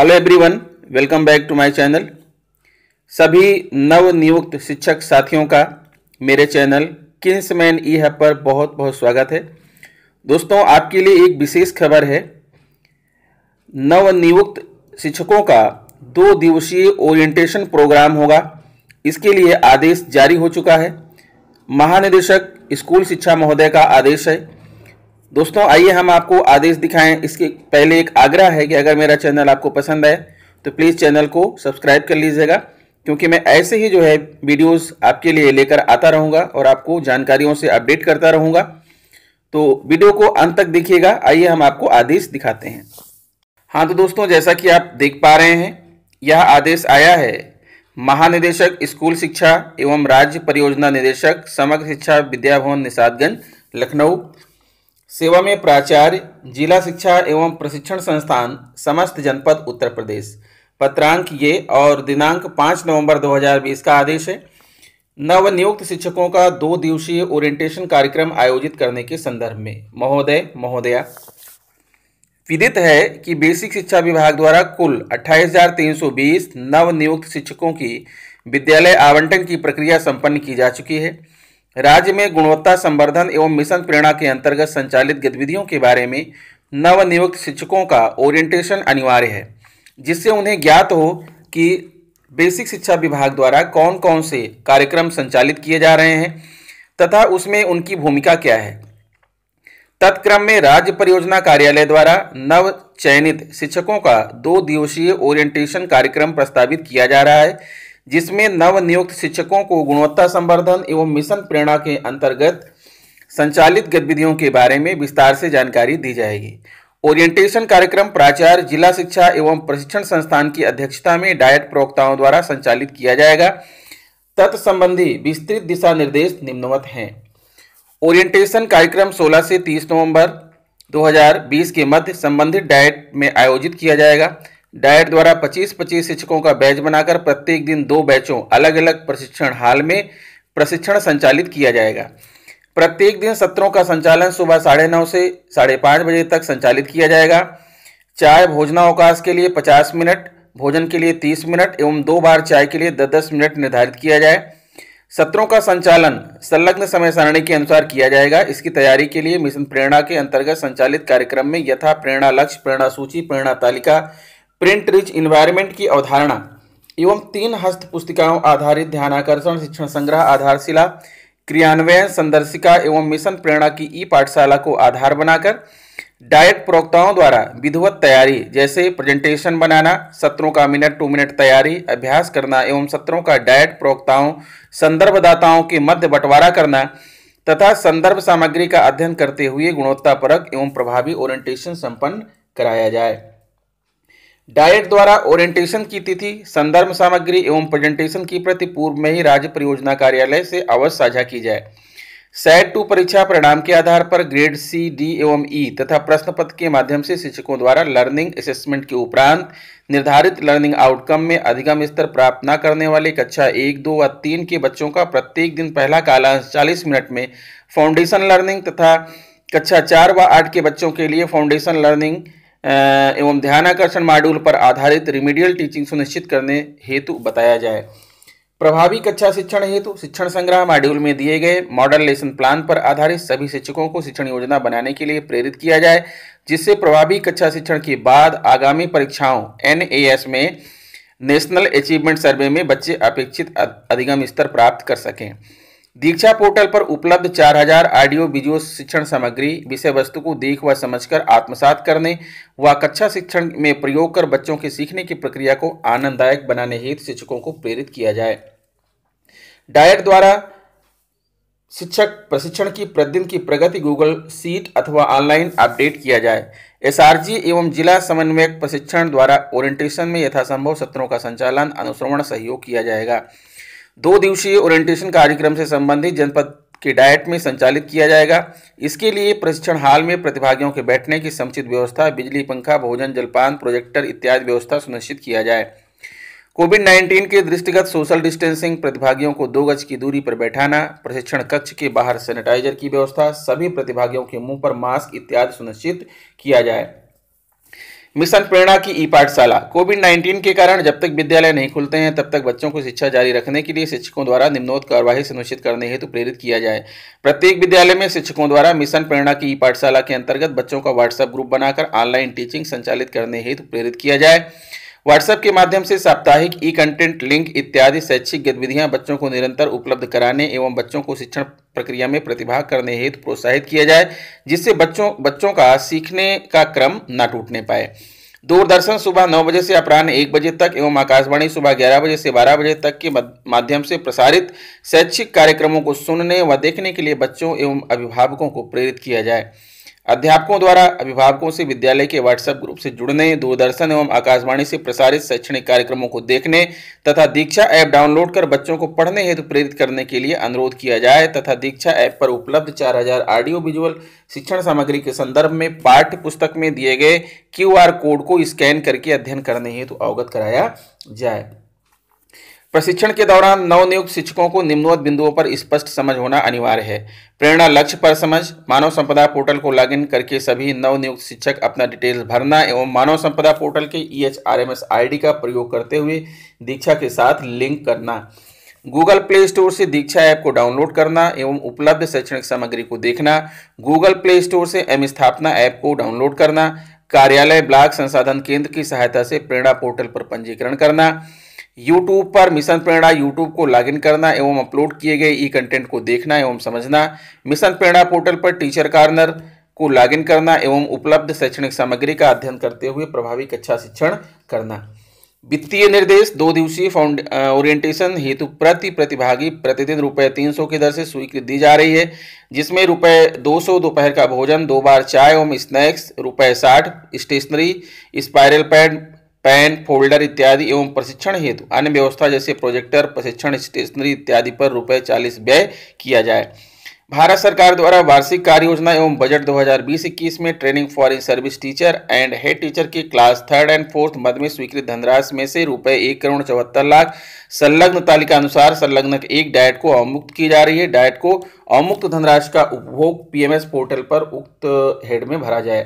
hello everyone welcome back to my channel सभी नव नियुक्त शिक्षक साथियों का मेरे चैनल मैन ई हब पर बहुत बहुत स्वागत है दोस्तों आपके लिए एक विशेष खबर है नव नियुक्त शिक्षकों का दो दिवसीय ओरिएंटेशन प्रोग्राम होगा इसके लिए आदेश जारी हो चुका है महानिदेशक स्कूल शिक्षा महोदय का आदेश है दोस्तों आइए हम आपको आदेश दिखाएं इसके पहले एक आग्रह है कि अगर मेरा चैनल आपको पसंद आए तो प्लीज़ चैनल को सब्सक्राइब कर लीजिएगा क्योंकि मैं ऐसे ही जो है वीडियोस आपके लिए लेकर आता रहूँगा और आपको जानकारियों से अपडेट करता रहूँगा तो वीडियो को अंत तक देखिएगा आइए हम आपको आदेश दिखाते हैं हाँ तो दोस्तों जैसा कि आप देख पा रहे हैं यह आदेश आया है महानिदेशक स्कूल शिक्षा एवं राज्य परियोजना निदेशक समग्र शिक्षा विद्या भवन निषादगंज लखनऊ सेवा में प्राचार्य जिला शिक्षा एवं प्रशिक्षण संस्थान समस्त जनपद उत्तर प्रदेश पत्रांक ये और दिनांक पाँच नवंबर 2020 का आदेश है नवनियुक्त शिक्षकों का दो दिवसीय ओरिएंटेशन कार्यक्रम आयोजित करने के संदर्भ में महोदय महोदया विदित है कि बेसिक शिक्षा विभाग द्वारा कुल 28,320 नियुक्त शिक्षकों की विद्यालय आवंटन की प्रक्रिया संपन्न की जा चुकी है राज्य में गुणवत्ता संवर्धन एवं मिशन प्रेरणा के अंतर्गत संचालित गतिविधियों के बारे में नवनियुक्त शिक्षकों का ओरिएंटेशन अनिवार्य है जिससे उन्हें ज्ञात हो कि बेसिक शिक्षा विभाग द्वारा कौन कौन से कार्यक्रम संचालित किए जा रहे हैं तथा उसमें उनकी भूमिका क्या है तत्क्रम में राज्य परियोजना कार्यालय द्वारा नव चयनित शिक्षकों का दो दिवसीय ओरिएंटेशन कार्यक्रम प्रस्तावित किया जा रहा है जिसमें नव नियुक्त शिक्षकों को गुणवत्ता संवर्धन एवं मिशन प्रेरणा के अंतर्गत संचालित गतिविधियों के बारे में विस्तार से जानकारी दी जाएगी ओरिएंटेशन कार्यक्रम प्राचार्य जिला शिक्षा एवं प्रशिक्षण संस्थान की अध्यक्षता में डायट प्रवक्ताओं द्वारा संचालित किया जाएगा तत्संबंधी विस्तृत दिशा निर्देश निम्नवत हैं ओरिएंटेशन कार्यक्रम 16 से 30 नवंबर 2020 के मध्य संबंधित डायट में आयोजित किया जाएगा डायट द्वारा 25-25 शिक्षकों का बैच बनाकर प्रत्येक दिन दो बैचों अलग अलग प्रशिक्षण हाल में प्रशिक्षण संचालित किया जाएगा प्रत्येक दिन सत्रों का संचालन सुबह साढ़े नौ से साढ़े पाँच बजे तक संचालित किया जाएगा चाय भोजनावकाश के लिए पचास मिनट भोजन के लिए तीस मिनट एवं दो बार चाय के लिए दस दस मिनट निर्धारित किया जाए सत्रों का संचालन संलग्न समय सारणी के अनुसार किया जाएगा इसकी तैयारी के लिए मिशन प्रेरणा के अंतर्गत संचालित कार्यक्रम में यथा प्रेरणा लक्ष्य प्रेरणा सूची प्रेरणा तालिका प्रिंट रिच इन्वायरमेंट की अवधारणा एवं तीन हस्त पुस्तिकाओं आधारित ध्यानाकर्षण शिक्षण संग्रह आधारशिला क्रियान्वयन संदर्शिका एवं मिशन प्रेरणा की ई पाठशाला को आधार बनाकर डायरेक्ट प्रवक्ताओं द्वारा विधिवत तैयारी जैसे प्रेजेंटेशन बनाना सत्रों का मिनट टू मिनट तैयारी अभ्यास करना एवं सत्रों का डायरेक्ट प्रवक्ताओं संदर्भदाताओं के मध्य बंटवारा करना तथा संदर्भ सामग्री का अध्ययन करते हुए गुणवत्तापरक एवं प्रभावी ओरिएंटेशन संपन्न कराया जाए डायट द्वारा ओरिएंटेशन की तिथि संदर्भ सामग्री एवं प्रेजेंटेशन की प्रति पूर्व में ही राज्य परियोजना कार्यालय से अवश्य साझा की जाए सैट टू परीक्षा परिणाम के आधार पर ग्रेड सी डी एवं ई e, तथा प्रश्न पत्र के माध्यम से शिक्षकों द्वारा लर्निंग असेसमेंट के उपरांत निर्धारित लर्निंग आउटकम में अधिगम स्तर प्राप्त न करने वाले कक्षा एक दो व तीन के बच्चों का प्रत्येक दिन पहला कालांश चालीस मिनट में फाउंडेशन लर्निंग तथा कक्षा चार व आठ के बच्चों के लिए फाउंडेशन लर्निंग एवं ध्यानाकर्षण मॉड्यूल पर आधारित रिमीडियल टीचिंग सुनिश्चित करने हेतु बताया जाए प्रभावी कक्षा शिक्षण हेतु शिक्षण संग्रह मॉड्यूल में दिए गए मॉडल लेसन प्लान पर आधारित सभी शिक्षकों को शिक्षण योजना बनाने के लिए प्रेरित किया जाए जिससे प्रभावी कक्षा शिक्षण के बाद आगामी परीक्षाओं एन में नेशनल अचीवमेंट सर्वे में बच्चे अपेक्षित अधिगम स्तर प्राप्त कर सकें दीक्षा पोर्टल पर उपलब्ध 4000 ऑडियो वीडियो शिक्षण सामग्री विषय वस्तु को देख व समझकर आत्मसात करने व कक्षा शिक्षण में प्रयोग कर बच्चों के सीखने की प्रक्रिया को आनंददायक बनाने हेतु शिक्षकों को प्रेरित किया जाए डायट द्वारा शिक्षक प्रशिक्षण की प्रतिदिन की प्रगति गूगल सीट अथवा ऑनलाइन अपडेट किया जाए एसआरजी एवं जिला समन्वयक प्रशिक्षण द्वारा ओरिएंटेशन में यथासंभव सत्रों का संचालन अनुश्रवण सहयोग किया जाएगा दो दिवसीय ओरिएंटेशन कार्यक्रम से संबंधित जनपद के डायट में संचालित किया जाएगा इसके लिए प्रशिक्षण हाल में प्रतिभागियों के बैठने की समुचित व्यवस्था बिजली पंखा भोजन जलपान प्रोजेक्टर इत्यादि व्यवस्था सुनिश्चित किया जाए कोविड 19 के दृष्टिगत सोशल डिस्टेंसिंग प्रतिभागियों को दो गज की दूरी पर बैठाना प्रशिक्षण कक्ष के बाहर सैनिटाइजर की व्यवस्था सभी प्रतिभागियों के मुंह पर मास्क इत्यादि सुनिश्चित किया जाए मिशन प्रेरणा की ई पाठशाला कोविड 19 के कारण जब तक विद्यालय नहीं खुलते हैं तब तक बच्चों को शिक्षा जारी रखने के लिए शिक्षकों द्वारा निम्नोत कार्यवाही सुनिश्चित करने हेतु तो प्रेरित किया जाए प्रत्येक विद्यालय में शिक्षकों द्वारा मिशन प्रेरणा की ई पाठशाला के अंतर्गत बच्चों का व्हाट्सएप ग्रुप बनाकर ऑनलाइन टीचिंग संचालित करने हेतु तो प्रेरित किया जाए व्हाट्सएप के माध्यम से साप्ताहिक ई कंटेंट लिंक इत्यादि शैक्षिक गतिविधियां बच्चों को निरंतर उपलब्ध कराने एवं बच्चों को शिक्षण प्रक्रिया में प्रतिभाग करने हेतु प्रोत्साहित किया जाए जिससे बच्चों बच्चों का सीखने का क्रम न टूटने पाए दूरदर्शन सुबह नौ बजे से अपराह्न एक बजे तक एवं आकाशवाणी सुबह ग्यारह बजे से बारह बजे तक के माध्यम से प्रसारित शैक्षिक कार्यक्रमों को सुनने व देखने के लिए बच्चों एवं अभिभावकों को प्रेरित किया जाए अध्यापकों द्वारा अभिभावकों से विद्यालय के व्हाट्सएप ग्रुप से जुड़ने दूरदर्शन एवं आकाशवाणी से प्रसारित शैक्षणिक कार्यक्रमों को देखने तथा दीक्षा ऐप डाउनलोड कर बच्चों को पढ़ने हेतु प्रेरित करने के लिए अनुरोध किया जाए तथा दीक्षा ऐप पर उपलब्ध 4000 ऑडियो विजुअल शिक्षण सामग्री के संदर्भ में पाठ्य पुस्तक में दिए गए क्यू कोड को स्कैन करके अध्ययन करने हेतु अवगत कराया जाए प्रशिक्षण के दौरान नवनियुक्त शिक्षकों को निम्नवत बिंदुओं पर स्पष्ट समझ होना अनिवार्य है प्रेरणा लक्ष्य पर समझ मानव संपदा पोर्टल को लॉगिन करके सभी नवनियुक्त शिक्षक अपना डिटेल्स भरना एवं मानव संपदा पोर्टल के E H R M S I D का प्रयोग करते हुए दीक्षा के साथ लिंक करना गूगल प्ले स्टोर से दीक्षा ऐप को डाउनलोड करना एवं उपलब्ध शैक्षणिक सामग्री को देखना गूगल प्ले स्टोर से एम स्थापना ऐप को डाउनलोड करना कार्यालय ब्लॉक संसाधन केंद्र की सहायता से प्रेरणा पोर्टल पर पंजीकरण करना यूट्यूब पर मिशन प्रेरणा यूट्यूब को लॉगिन करना एवं अपलोड किए गए ई कंटेंट को देखना एवं समझना मिशन प्रेरणा पोर्टल पर टीचर कार्नर को लॉगिन करना एवं उपलब्ध शैक्षणिक सामग्री का अध्ययन करते हुए प्रभावी कक्षा शिक्षण करना वित्तीय निर्देश दो दिवसीय फाउंड ओरिएंटेशन हेतु प्रति प्रतिभागी प्रतिदिन रुपये तीन सौ की दर से स्वीकृति दी जा रही है जिसमें रुपये दो सौ दोपहर का भोजन दो बार चाय एवं स्नैक्स रुपये साठ stationery spiral pad pen folder इत्यादि एवं प्रशिक्षण हेतु अन्य व्यवस्था जैसे प्रोजेक्टर प्रशिक्षण स्टेशनरी इत्यादि पर रुपये चालीस व्यय किया जाए भारत सरकार द्वारा वार्षिक कार्य योजना एवं बजट 2020-21 में training for in service teacher and head teacher की क्लास थर्ड एंड फोर्थ मद में स्वीकृत धनराशि में से रुपए एक करोड़ चौहत्तर लाख संलग्न तालिका अनुसार संलग्न एक डायट को अवमुक्त की जा रही है डायट को अवमुक्त धनराशि का उपभोग पीएमएस पोर्टल पर उक्त हेड में भरा जाए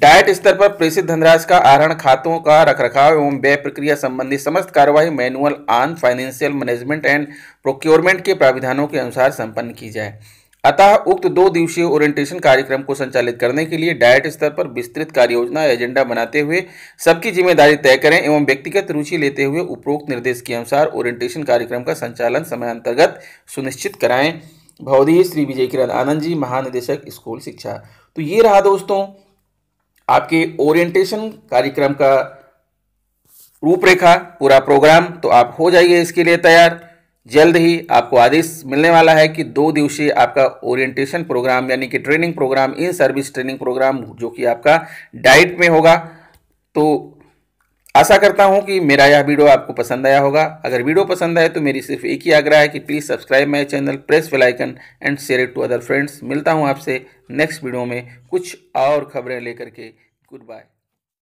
डायट स्तर पर प्रेषित धनराशि का आहरण खातों का रखरखाव एवं व्यय प्रक्रिया संबंधी समस्त कार्यवाही मैनुअल आन फाइनेंशियल मैनेजमेंट एंड प्रोक्योरमेंट के प्राविधानों के अनुसार संपन्न की जाए अतः उक्त दो दिवसीय ओरिएंटेशन कार्यक्रम को संचालित करने के लिए डायट स्तर पर विस्तृत कार्ययोजना एजेंडा बनाते हुए सबकी जिम्मेदारी तय करें एवं व्यक्तिगत रुचि लेते हुए उपरोक्त निर्देश के अनुसार ओरिएंटेशन कार्यक्रम का संचालन समय अंतर्गत सुनिश्चित कराएं भवदीय श्री विजय किरण आनंद जी महानिदेशक स्कूल शिक्षा तो ये रहा दोस्तों आपके ओरिएंटेशन कार्यक्रम का रूपरेखा पूरा प्रोग्राम तो आप हो जाइए इसके लिए तैयार जल्द ही आपको आदेश मिलने वाला है कि दो दिवसीय आपका ओरिएंटेशन प्रोग्राम यानी कि training program in service training program जो कि आपका डाइट में होगा तो आशा करता हूं कि मेरा यह वीडियो आपको पसंद आया होगा अगर वीडियो पसंद आए तो मेरी सिर्फ एक ही आग्रह है कि please subscribe my channel press bell icon icon and share it to other friends मिलता हूं आपसे नेक्स्ट वीडियो में कुछ और खबरें लेकर के गुड बाय